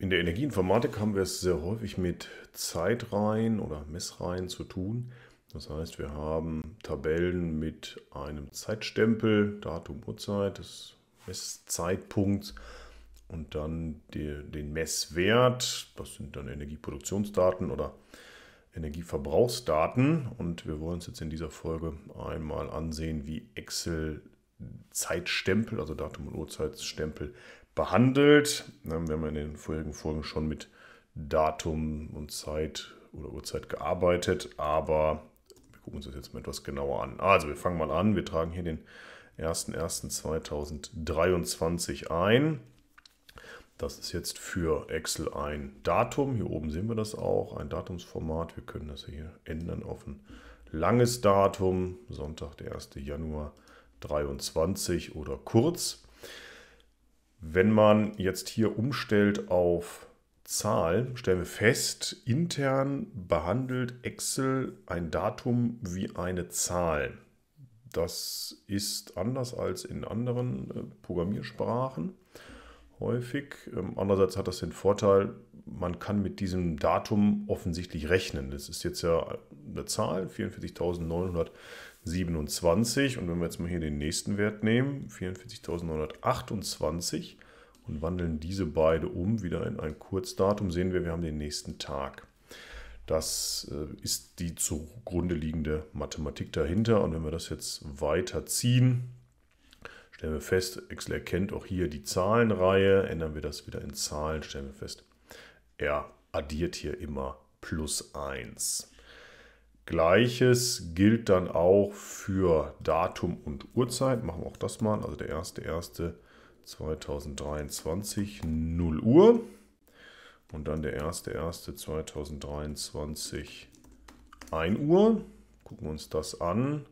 In der Energieinformatik haben wir es sehr häufig mit Zeitreihen oder Messreihen zu tun. Das heißt, wir haben Tabellen mit einem Zeitstempel, Datum, Uhrzeit, des Messzeitpunkts und dann den Messwert. Das sind dann Energieproduktionsdaten oder Energieverbrauchsdaten. Und wir wollen uns jetzt in dieser Folge einmal ansehen, wie Excel Zeitstempel, also Datum und Uhrzeitstempel, behandelt. Ne, wir haben ja in den vorherigen Folgen schon mit Datum und Zeit oder Uhrzeit gearbeitet, aber wir gucken uns das jetzt mal etwas genauer an. Also wir fangen mal an. Wir tragen hier den 01.01.2023 ein. Das ist jetzt für Excel ein Datum. Hier oben sehen wir das auch, ein Datumsformat. Wir können das hier ändern auf ein langes Datum, Sonntag, der 1. Januar 2023 oder kurz. Wenn man jetzt hier umstellt auf Zahl, stellen wir fest, intern behandelt Excel ein Datum wie eine Zahl. Das ist anders als in anderen äh, Programmiersprachen häufig. Ähm, andererseits hat das den Vorteil, man kann mit diesem Datum offensichtlich rechnen. Das ist jetzt ja eine Zahl, 44.900. 27. Und wenn wir jetzt mal hier den nächsten Wert nehmen, 44.928 und wandeln diese beide um wieder in ein Kurzdatum, sehen wir, wir haben den nächsten Tag. Das äh, ist die zugrunde liegende Mathematik dahinter. Und wenn wir das jetzt weiterziehen, stellen wir fest, Excel erkennt auch hier die Zahlenreihe, ändern wir das wieder in Zahlen, stellen wir fest, er addiert hier immer plus 1. Gleiches gilt dann auch für Datum und Uhrzeit. Machen wir auch das mal. Also der 1.1.2023 0 Uhr und dann der 1.1.2023 1 Uhr. Gucken wir uns das an.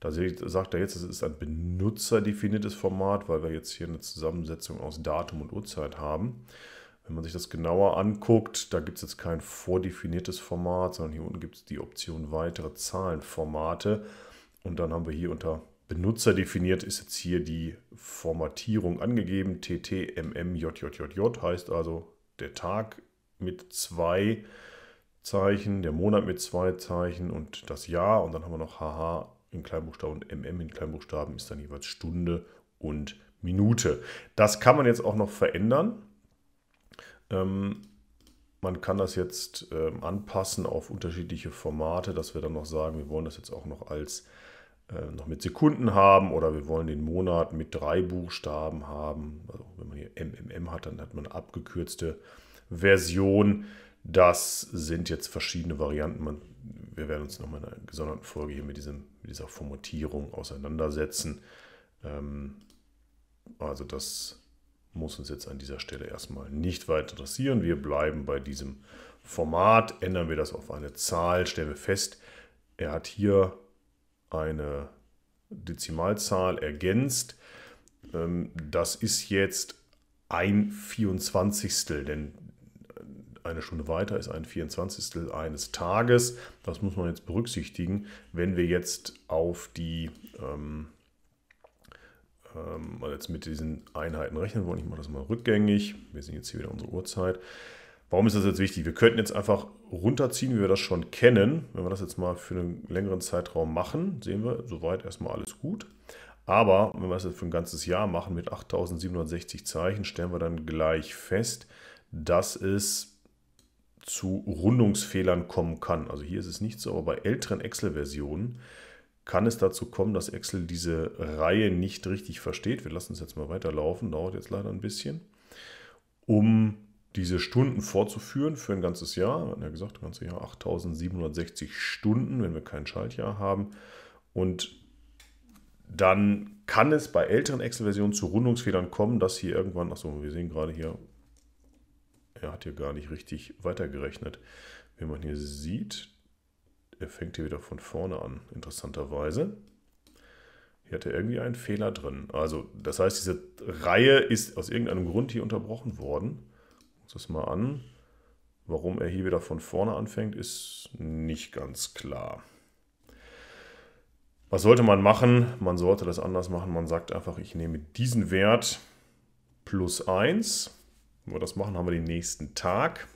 Da sagt er jetzt, es ist ein benutzerdefiniertes Format, weil wir jetzt hier eine Zusammensetzung aus Datum und Uhrzeit haben. Wenn man sich das genauer anguckt, da gibt es jetzt kein vordefiniertes Format, sondern hier unten gibt es die Option weitere Zahlenformate. Und dann haben wir hier unter Benutzer definiert ist jetzt hier die Formatierung angegeben. TTMMJJJJ heißt also der Tag mit zwei Zeichen, der Monat mit zwei Zeichen und das Jahr. Und dann haben wir noch HH in Kleinbuchstaben und MM in Kleinbuchstaben ist dann jeweils Stunde und Minute. Das kann man jetzt auch noch verändern. Ähm, man kann das jetzt ähm, anpassen auf unterschiedliche Formate, dass wir dann noch sagen, wir wollen das jetzt auch noch als äh, noch mit Sekunden haben oder wir wollen den Monat mit drei Buchstaben haben. Also wenn man hier MMM hat, dann hat man eine abgekürzte Version. Das sind jetzt verschiedene Varianten. Man, wir werden uns nochmal in einer gesonderten Folge hier mit, diesem, mit dieser Formatierung auseinandersetzen. Ähm, also das muss uns jetzt an dieser Stelle erstmal nicht weiter interessieren. Wir bleiben bei diesem Format, ändern wir das auf eine Zahl, stellen wir fest, er hat hier eine Dezimalzahl ergänzt. Ähm, das ist jetzt ein Vierundzwanzigstel, denn eine Stunde weiter ist ein Vierundzwanzigstel eines Tages. Das muss man jetzt berücksichtigen, wenn wir jetzt auf die ähm, ähm, mal jetzt mit diesen Einheiten rechnen wollen. Ich mache das mal rückgängig. Wir sehen jetzt hier wieder unsere Uhrzeit. Warum ist das jetzt wichtig? Wir könnten jetzt einfach runterziehen, wie wir das schon kennen. Wenn wir das jetzt mal für einen längeren Zeitraum machen, sehen wir soweit erstmal alles gut. Aber wenn wir das jetzt für ein ganzes Jahr machen mit 8760 Zeichen, stellen wir dann gleich fest, dass es zu Rundungsfehlern kommen kann. Also hier ist es nicht so, aber bei älteren Excel-Versionen kann es dazu kommen, dass Excel diese Reihe nicht richtig versteht. Wir lassen es jetzt mal weiterlaufen, dauert jetzt leider ein bisschen, um diese Stunden vorzuführen für ein ganzes Jahr. Wir hatten ja gesagt, ein ganzes Jahr 8760 Stunden, wenn wir kein Schaltjahr haben. Und dann kann es bei älteren Excel-Versionen zu Rundungsfedern kommen, dass hier irgendwann, achso, wir sehen gerade hier, er hat hier gar nicht richtig weitergerechnet. Wie man hier sieht, er fängt hier wieder von vorne an, interessanterweise. Hier hat er irgendwie einen Fehler drin. Also, das heißt, diese Reihe ist aus irgendeinem Grund hier unterbrochen worden. Muss das mal an. Warum er hier wieder von vorne anfängt, ist nicht ganz klar. Was sollte man machen? Man sollte das anders machen. Man sagt einfach, ich nehme diesen Wert plus 1. Wenn wir das machen, haben wir den nächsten Tag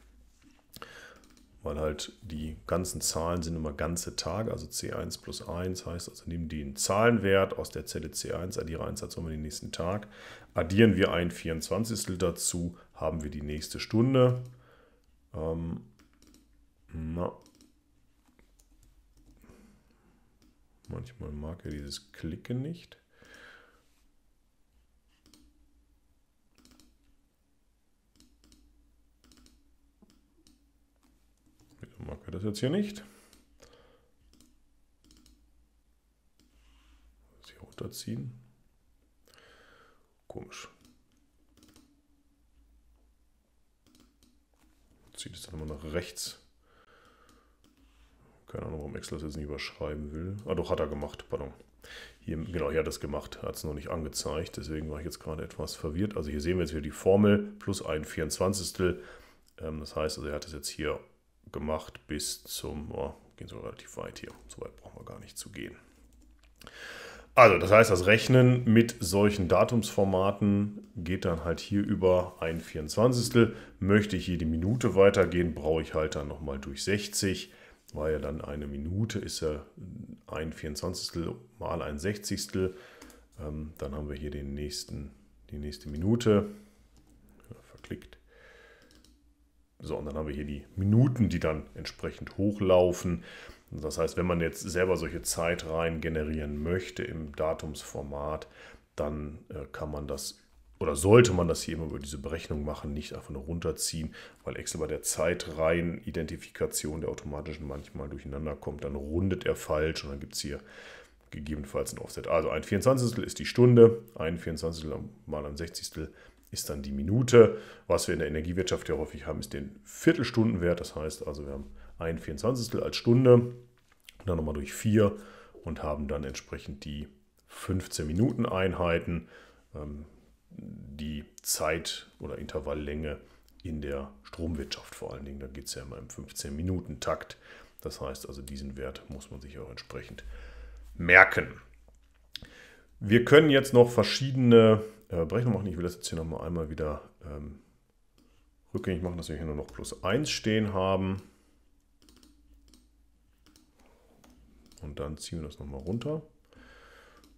weil halt die ganzen Zahlen sind immer ganze Tage, also C1 plus 1 heißt, also nehmen den Zahlenwert aus der Zelle C1, addiere 1 als Summe den nächsten Tag, addieren wir ein 24. dazu, haben wir die nächste Stunde. Ähm, na. Manchmal mag er dieses Klicken nicht. das jetzt hier nicht. Das hier runterziehen. Komisch. Zieht es dann immer nach rechts. Keine Ahnung, warum Excel das jetzt nicht überschreiben will. Ah doch, hat er gemacht, pardon. Hier, genau, hier hat das gemacht, hat es noch nicht angezeigt, deswegen war ich jetzt gerade etwas verwirrt. Also hier sehen wir jetzt wieder die Formel plus ein 24. Ähm, das heißt, also er hat es jetzt hier gemacht bis zum, oh, gehen sogar relativ weit hier, so weit brauchen wir gar nicht zu gehen. Also das heißt, das Rechnen mit solchen Datumsformaten geht dann halt hier über ein 24. Möchte ich hier die Minute weitergehen, brauche ich halt dann nochmal durch 60, weil ja dann eine Minute ist ja ein 24. mal ein 60. Ähm, dann haben wir hier den nächsten, die nächste Minute. Verklickt. So, und dann haben wir hier die Minuten, die dann entsprechend hochlaufen. Das heißt, wenn man jetzt selber solche Zeitreihen generieren möchte im Datumsformat, dann äh, kann man das oder sollte man das hier immer über diese Berechnung machen, nicht einfach nur runterziehen, weil Excel bei der Zeitreihen-Identifikation der automatischen manchmal durcheinander kommt, dann rundet er falsch und dann gibt es hier gegebenenfalls ein Offset. Also ein 24. ist die Stunde, ein 24. mal ein 60 ist dann die Minute. Was wir in der Energiewirtschaft ja häufig haben, ist den Viertelstundenwert. Das heißt also, wir haben ein 24. als Stunde, dann nochmal durch 4 und haben dann entsprechend die 15 Minuten Einheiten, ähm, die Zeit oder Intervalllänge in der Stromwirtschaft vor allen Dingen. Da geht es ja immer im 15-Minuten-Takt. Das heißt also, diesen Wert muss man sich auch entsprechend merken. Wir können jetzt noch verschiedene äh, Berechnungen machen. Ich will das jetzt hier nochmal einmal wieder ähm, rückgängig machen, dass wir hier nur noch plus 1 stehen haben. Und dann ziehen wir das nochmal runter.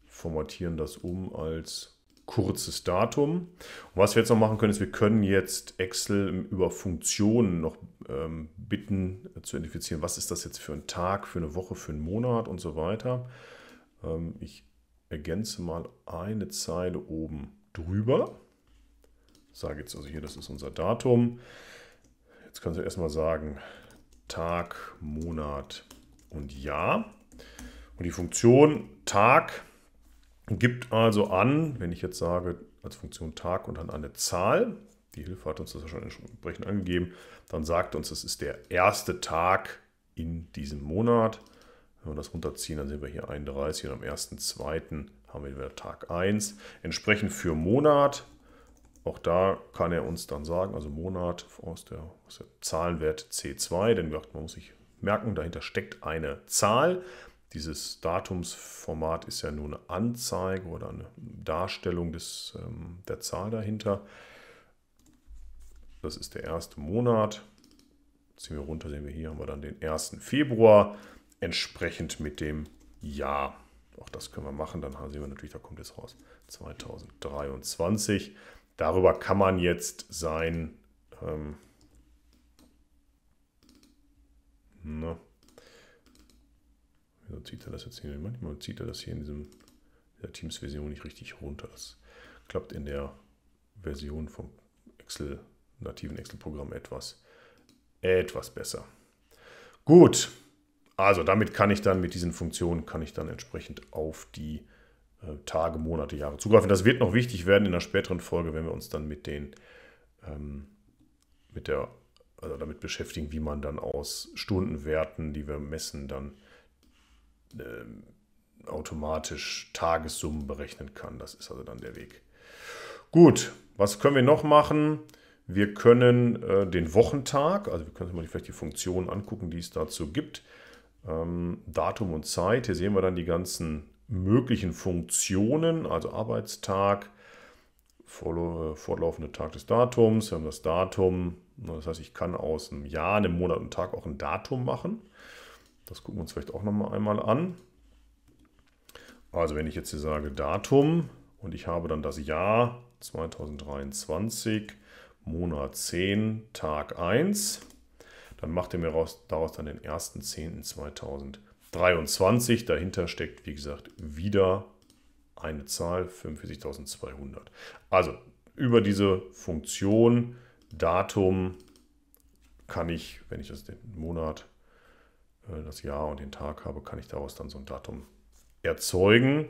Formatieren das um als kurzes Datum. Und was wir jetzt noch machen können, ist, wir können jetzt Excel über Funktionen noch ähm, bitten äh, zu identifizieren, was ist das jetzt für ein Tag, für eine Woche, für einen Monat und so weiter. Ähm, ich ergänze mal eine Zeile oben drüber. Ich sage jetzt also hier, das ist unser Datum. Jetzt kannst du erstmal sagen Tag, Monat und Jahr. Und die Funktion Tag gibt also an, wenn ich jetzt sage als Funktion Tag und dann eine Zahl, die Hilfe hat uns das ja schon entsprechend angegeben, dann sagt uns, das ist der erste Tag in diesem Monat. Wenn wir das runterziehen, dann sind wir hier 31 und am 1.2. haben wir wieder Tag 1. Entsprechend für Monat, auch da kann er uns dann sagen, also Monat aus der, aus der Zahlenwert C2, denn man muss sich merken, dahinter steckt eine Zahl. Dieses Datumsformat ist ja nur eine Anzeige oder eine Darstellung des, ähm, der Zahl dahinter. Das ist der erste Monat. Ziehen wir runter, sehen wir hier, haben wir dann den 1. Februar entsprechend mit dem Jahr. Auch das können wir machen. Dann sehen wir natürlich, da kommt es raus. 2023. Darüber kann man jetzt sein. Ähm, na, ne? wieso zieht er das jetzt hier? Manchmal zieht er das hier in diesem der Teams-Version nicht richtig runter. Das klappt in der Version vom Excel, nativen Excel-Programm etwas, etwas besser. Gut, also damit kann ich dann mit diesen Funktionen kann ich dann entsprechend auf die äh, Tage, Monate, Jahre zugreifen. Das wird noch wichtig werden in einer späteren Folge, wenn wir uns dann mit den ähm, mit der also damit beschäftigen, wie man dann aus Stundenwerten, die wir messen, dann ähm, automatisch Tagessummen berechnen kann. Das ist also dann der Weg. Gut, was können wir noch machen? Wir können äh, den Wochentag, also wir können uns mal vielleicht die Funktionen angucken, die es dazu gibt ähm, Datum und Zeit. Hier sehen wir dann die ganzen möglichen Funktionen, also Arbeitstag, äh, fortlaufende Tag des Datums, wir haben das Datum, ne, das heißt, ich kann aus einem Jahr, einem Monat und Tag auch ein Datum machen. Das gucken wir uns vielleicht auch nochmal einmal an. Also wenn ich jetzt hier sage Datum und ich habe dann das Jahr 2023, Monat 10, Tag 1, dann macht er mir daraus dann den 1.10.2023. Dahinter steckt, wie gesagt, wieder eine Zahl, 45.200. Also über diese Funktion Datum kann ich, wenn ich das den Monat, äh, das Jahr und den Tag habe, kann ich daraus dann so ein Datum erzeugen.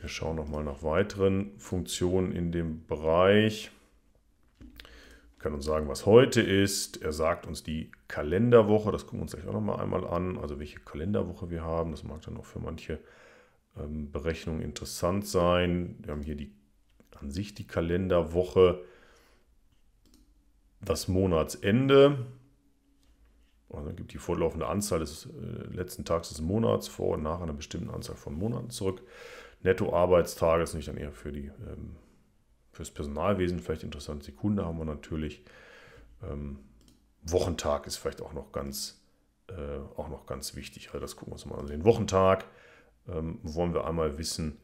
Wir schauen nochmal nach weiteren Funktionen in dem Bereich kann uns sagen, was heute ist. Er sagt uns die Kalenderwoche, das gucken wir uns gleich auch nochmal einmal an, also welche Kalenderwoche wir haben. Das mag dann auch für manche ähm, Berechnungen interessant sein. Wir haben hier die, an sich die Kalenderwoche, das Monatsende. Also dann gibt die fortlaufende Anzahl des äh, letzten Tags des Monats vor und nach einer bestimmten Anzahl von Monaten zurück. Nettoarbeitstage ist nicht dann eher für die ähm, fürs Personalwesen vielleicht interessant. Sekunde haben wir natürlich. Ähm, Wochentag ist vielleicht auch noch ganz, äh, auch noch ganz wichtig. Also das gucken wir uns mal an. Den Wochentag ähm, wollen wir einmal wissen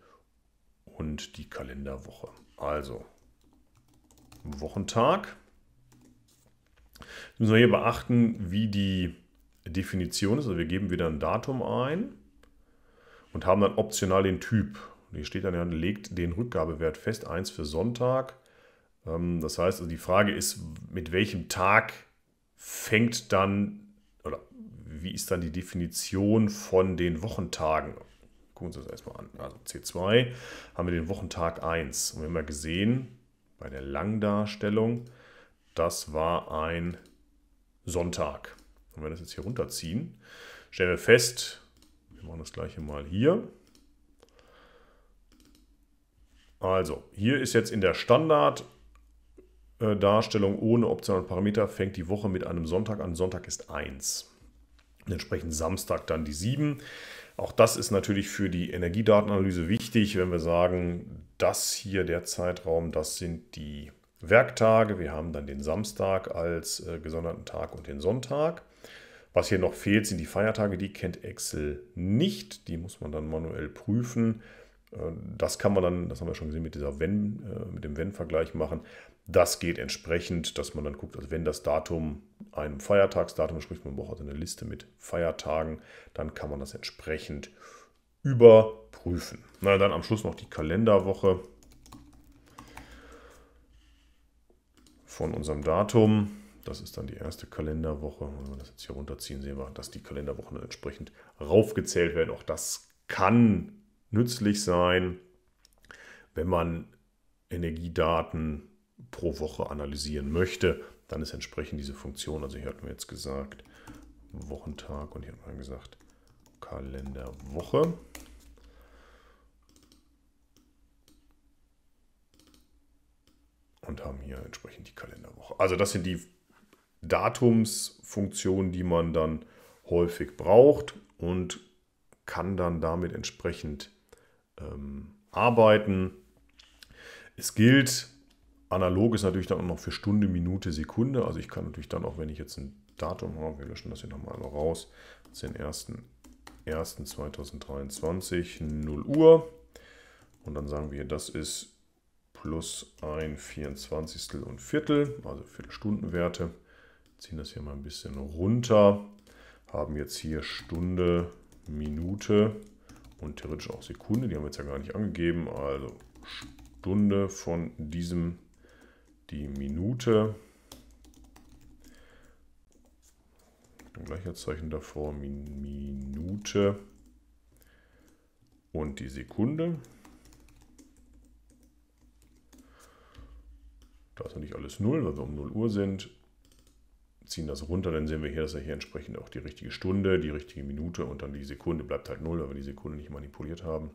und die Kalenderwoche. Also Wochentag. Jetzt müssen wir hier beachten, wie die Definition ist. Also wir geben wieder ein Datum ein und haben dann optional den Typ. Hier steht dann ja, legt den Rückgabewert fest, 1 für Sonntag. Ähm, das heißt, also die Frage ist, mit welchem Tag fängt dann, oder wie ist dann die Definition von den Wochentagen? Gucken wir uns das erstmal an. Also C2 haben wir den Wochentag 1. Und wir haben ja gesehen, bei der Langdarstellung, das war ein Sonntag. Und wenn wir das jetzt hier runterziehen, stellen wir fest, wir machen das gleiche mal hier. Also, hier ist jetzt in der Standarddarstellung ohne optionalen Parameter fängt die Woche mit einem Sonntag an. Sonntag ist 1. Entsprechend Samstag dann die 7. Auch das ist natürlich für die Energiedatenanalyse wichtig, wenn wir sagen, das hier der Zeitraum, das sind die Werktage. Wir haben dann den Samstag als äh, gesonderten Tag und den Sonntag. Was hier noch fehlt, sind die Feiertage. Die kennt Excel nicht. Die muss man dann manuell prüfen. Äh, das kann man dann, das haben wir schon gesehen, mit, dieser wenn, äh, mit dem Wenn-Vergleich machen. Das geht entsprechend, dass man dann guckt, also wenn das Datum einem Feiertagsdatum entspricht, man braucht also eine Liste mit Feiertagen, dann kann man das entsprechend überprüfen. Na, dann am Schluss noch die Kalenderwoche von unserem Datum. Das ist dann die erste Kalenderwoche. Wenn wir das jetzt hier runterziehen, sehen wir, dass die Kalenderwochen entsprechend raufgezählt werden. Auch das kann nützlich sein, wenn man Energiedaten pro Woche analysieren möchte, dann ist entsprechend diese Funktion, also hier hatten wir jetzt gesagt Wochentag und hier hatten wir gesagt Kalenderwoche. Und haben hier entsprechend die Kalenderwoche. Also das sind die Datumsfunktionen, die man dann häufig braucht und kann dann damit entsprechend ähm, arbeiten. Es gilt, analog ist natürlich dann auch noch für Stunde, Minute, Sekunde. Also ich kann natürlich dann auch, wenn ich jetzt ein Datum habe, wir löschen das hier nochmal raus, den 1.1.2023, 0 Uhr. Und dann sagen wir, das ist plus ein 24. und Viertel, also Viertelstundenwerte. Ziehen das hier mal ein bisschen runter. Haben jetzt hier Stunde, Minute, und theoretisch auch Sekunde, die haben wir jetzt ja gar nicht angegeben, also Stunde von diesem die Minute. Ein Gleichheitszeichen davor, Min Minute und die Sekunde. Da ist ja nicht alles 0, weil wir um 0 Uhr sind ziehen das runter, dann sehen wir hier, dass er hier entsprechend auch die richtige Stunde, die richtige Minute und dann die Sekunde bleibt halt 0, weil wir die Sekunde nicht manipuliert haben.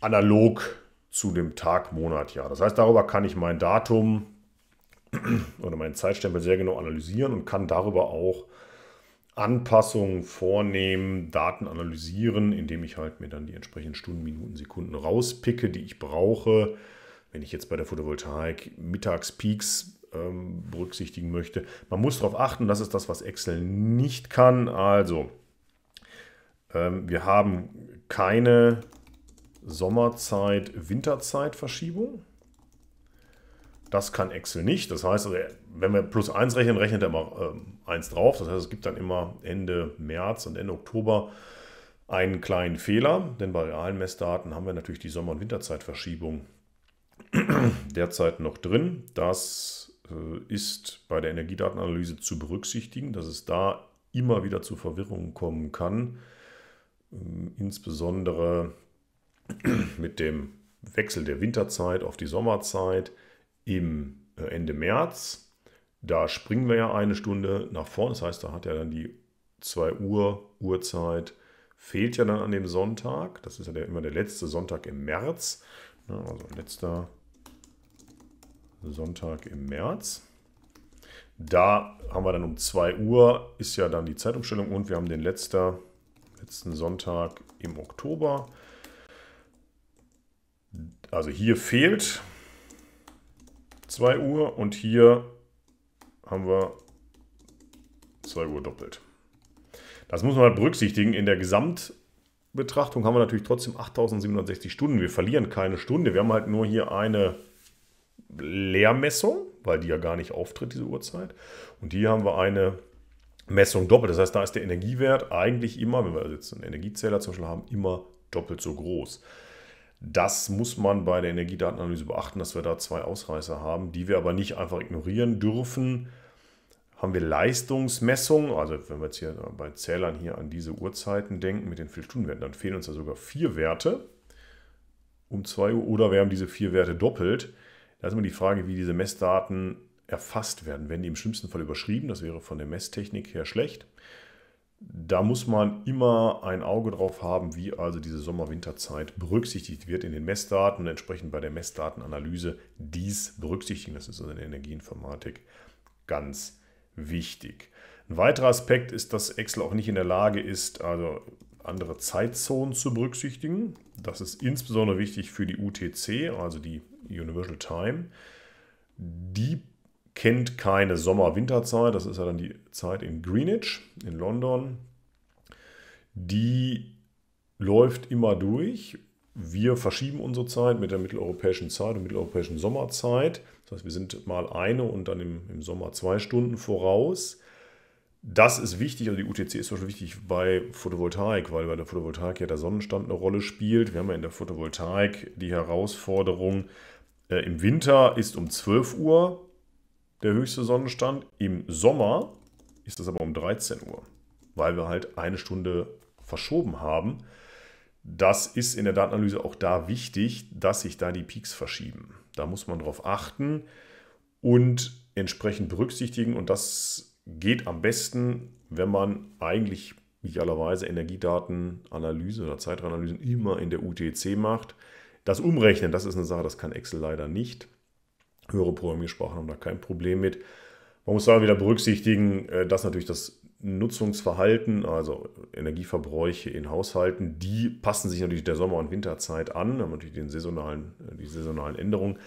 Analog zu dem Tag, Monat, Jahr. Das heißt, darüber kann ich mein Datum oder meinen Zeitstempel sehr genau analysieren und kann darüber auch Anpassungen vornehmen, Daten analysieren, indem ich halt mir dann die entsprechenden Stunden, Minuten, Sekunden rauspicke, die ich brauche. Wenn ich jetzt bei der Photovoltaik Mittagspeaks ähm, berücksichtigen möchte. Man muss darauf achten, das ist das, was Excel nicht kann. Also, ähm, wir haben keine Sommerzeit-Winterzeit-Verschiebung. Das kann Excel nicht. Das heißt, also, wenn wir plus 1 rechnen, rechnet er immer äh, 1 drauf. Das heißt, es gibt dann immer Ende März und Ende Oktober einen kleinen Fehler, denn bei realen Messdaten haben wir natürlich die Sommer- und Winterzeitverschiebung derzeit noch drin. Das äh, ist bei der Energiedatenanalyse zu berücksichtigen, dass es da immer wieder zu Verwirrungen kommen kann, ähm, insbesondere mit dem Wechsel der Winterzeit auf die Sommerzeit im äh, Ende März. Da springen wir ja eine Stunde nach vorne, das heißt, da hat ja dann die 2 Uhr Uhrzeit fehlt ja dann an dem Sonntag. Das ist ja der, immer der letzte Sonntag im März, ne, also letzter Sonntag im März. Da haben wir dann um 2 Uhr, ist ja dann die Zeitumstellung und wir haben den letzter, letzten Sonntag im Oktober. Also hier fehlt 2 Uhr und hier haben wir 2 Uhr doppelt. Das muss man halt berücksichtigen. In der Gesamtbetrachtung haben wir natürlich trotzdem 8760 Stunden. Wir verlieren keine Stunde. Wir haben halt nur hier eine Leermessung, weil die ja gar nicht auftritt, diese Uhrzeit. Und hier haben wir eine Messung doppelt. Das heißt, da ist der Energiewert eigentlich immer, wenn wir jetzt einen Energiezähler zum Beispiel haben, immer doppelt so groß. Das muss man bei der Energiedatenanalyse beachten, dass wir da zwei Ausreißer haben, die wir aber nicht einfach ignorieren dürfen. Haben wir Leistungsmessungen, also wenn wir jetzt hier bei Zählern hier an diese Uhrzeiten denken mit den Viertelstundenwerten, dann fehlen uns da sogar vier Werte um 2 Uhr oder wir haben diese vier Werte doppelt. Da ist immer die Frage, wie diese Messdaten erfasst werden. Werden die im schlimmsten Fall überschrieben? Das wäre von der Messtechnik her schlecht. Da muss man immer ein Auge drauf haben, wie also diese Sommer-Winterzeit berücksichtigt wird in den Messdaten und entsprechend bei der Messdatenanalyse dies berücksichtigen. Das ist also in der Energieinformatik ganz wichtig. Ein weiterer Aspekt ist, dass Excel auch nicht in der Lage ist, also andere Zeitzonen zu berücksichtigen. Das ist insbesondere wichtig für die UTC, also die Universal Time, die kennt keine Sommer-Winterzeit, das ist ja dann die Zeit in Greenwich, in London. Die läuft immer durch. Wir verschieben unsere Zeit mit der mitteleuropäischen Zeit und mitteleuropäischen Sommerzeit. Das heißt, wir sind mal eine und dann im, im Sommer zwei Stunden voraus. Das ist wichtig, also die UTC ist zum wichtig bei Photovoltaik, weil bei der Photovoltaik ja der Sonnenstand eine Rolle spielt. Wir haben ja in der Photovoltaik die Herausforderung, äh, Im Winter ist um 12 Uhr der höchste Sonnenstand. Im Sommer ist das aber um 13 Uhr, weil wir halt eine Stunde verschoben haben. Das ist in der Datenanalyse auch da wichtig, dass sich da die Peaks verschieben. Da muss man darauf achten und entsprechend berücksichtigen. Und das geht am besten, wenn man eigentlich idealerweise Energiedatenanalyse oder Zeitanalysen immer in der UTC macht. Das Umrechnen, das ist eine Sache, das kann Excel leider nicht. Höhere Programmiersprachen haben da kein Problem mit. Man muss da wieder berücksichtigen, äh, dass natürlich das Nutzungsverhalten, also Energieverbräuche in Haushalten, die passen sich natürlich der Sommer- und Winterzeit an, haben natürlich den saisonalen, äh, die saisonalen Änderungen.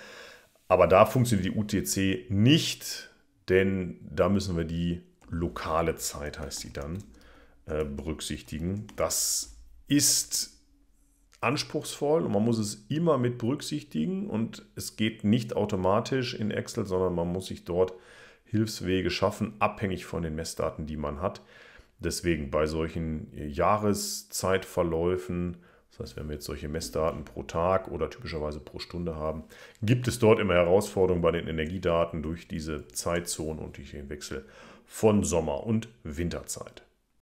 Aber da funktioniert die UTC nicht, denn da müssen wir die lokale Zeit, heißt die dann, äh, berücksichtigen. Das ist anspruchsvoll und man muss es immer mit berücksichtigen und es geht nicht automatisch in Excel, sondern man muss sich dort Hilfswege schaffen, abhängig von den Messdaten, die man hat. Deswegen bei solchen äh, Jahreszeitverläufen, das heißt, wenn wir jetzt solche Messdaten pro Tag oder typischerweise pro Stunde haben, gibt es dort immer Herausforderungen bei den Energiedaten durch diese Zeitzonen und durch den Wechsel von Sommer- und Winterzeit.